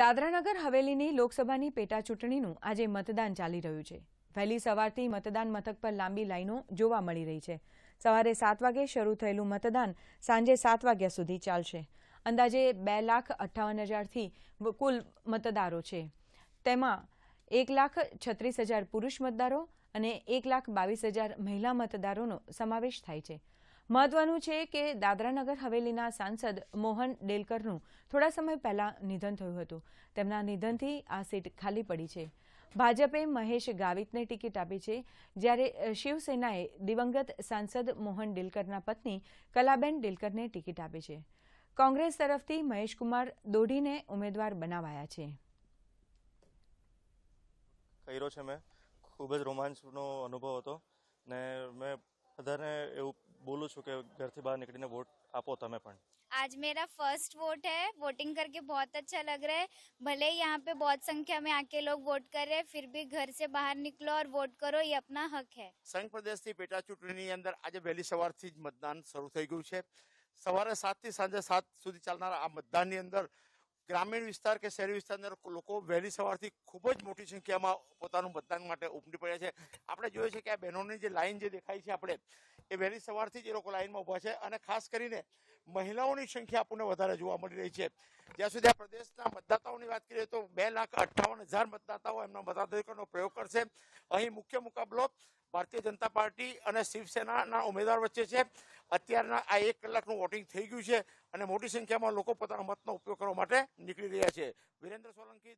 દાદરાનગર હવેલીની લોકસભાની પેટા ચૂંટણીનું આજે મતદાન ચાલી રહ્યું છે વહેલી સવારથી મતદાન મથક પર લાંબી લાઈનો જોવા મળી રહી છે સવારે સાત વાગે શરૂ થયેલું મતદાન સાંજે સાત વાગ્યા સુધી ચાલશે અંદાજે બે લાખ અઠ્ઠાવન હજારથી કુલ મતદારો છે તેમાં એક લાખ છત્રીસ હજાર પુરુષ મતદારો અને એક લાખ બાવીસ હજાર મહિલા મતદારોનો સમાવેશ થાય છે મહત્વનું છે કે દાદરાનગર હવેલીના સાંસદ મોહન ડેલકરનું થોડા સમય પહેલા નિધન થયું હતું તેમના નિધનથી આ સીટ ખાલી પડી છે ભાજપે મહેશ ગાવિતને ટિકિટ આપી છે જ્યારે શિવસેનાએ દિવંગત સાંસદ મોહન ડેલકરના પત્ની કલાબેન ડેલકરને ટિકિટ આપી છે કોંગ્રેસ તરફથી મહેશકુમાર દોઢીને ઉમેદવાર બનાવાયા છે કર્યો છે મેં ખૂબ જ રોમાંચનો અનુભવ હતો ને મેં બધાને એવું બોલું છું કે ઘરથી બહાર નીકળીને વોટ આપો તમે પણ आज मेरा फर्स्ट वोट है वोटिंग करके बहुत अच्छा लग रहा है भले ही यहाँ पे बहुत संख्या में आके लोग वोट कर रहे हैं फिर भी બહાર નિકલો ઓર વોટ કરો એ અપના હક હે સંઘ પ્રદેશની પેટા ચૂંટણીની અંદર આજે વહેલી સવાર થી જ મતદાન શરૂ થઈ ગયું છે સવારે સાતથી સાંજે સાત સુધી ચાલનાર આ મતદાનની અંદર ગ્રામીણ વિસ્તાર કે શહેરી અંદર લોકો વહેલી સવારથી ખૂબ જ મોટી સંખ્યામાં પોતાનું મતદાન માટે ઉમટી પડ્યા છે આપણે જોઈએ છીએ કે આ બહેનોની જે લાઇન જે દેખાય છે આપણે એ વહેલી સવારથી જ એ લોકો લાઇનમાં ઊભા છે અને ખાસ કરીને મહિલાઓની સંખ્યા આપણને વધારે જોવા મળી રહી છે જ્યાં સુધી આ પ્રદેશના મતદાતાઓની વાત કરીએ તો બે લાખ અઠ્ઠાવન હજાર મતદાતાઓ એમના મતાધિકારનો પ્રયોગ કરશે અહીં મુખ્ય મુકાબલો ભારતીય જનતા પાર્ટી અને શિવસેનાના ઉમેદવાર વચ્ચે છે અત્યારના આ એક કલાકનું વોટિંગ થઈ ગયું છે અને મોટી સંખ્યામાં લોકો પોતાના મતનો ઉપયોગ કરવા માટે નીકળી રહ્યા છે વિરેન્દ્ર સોલંકી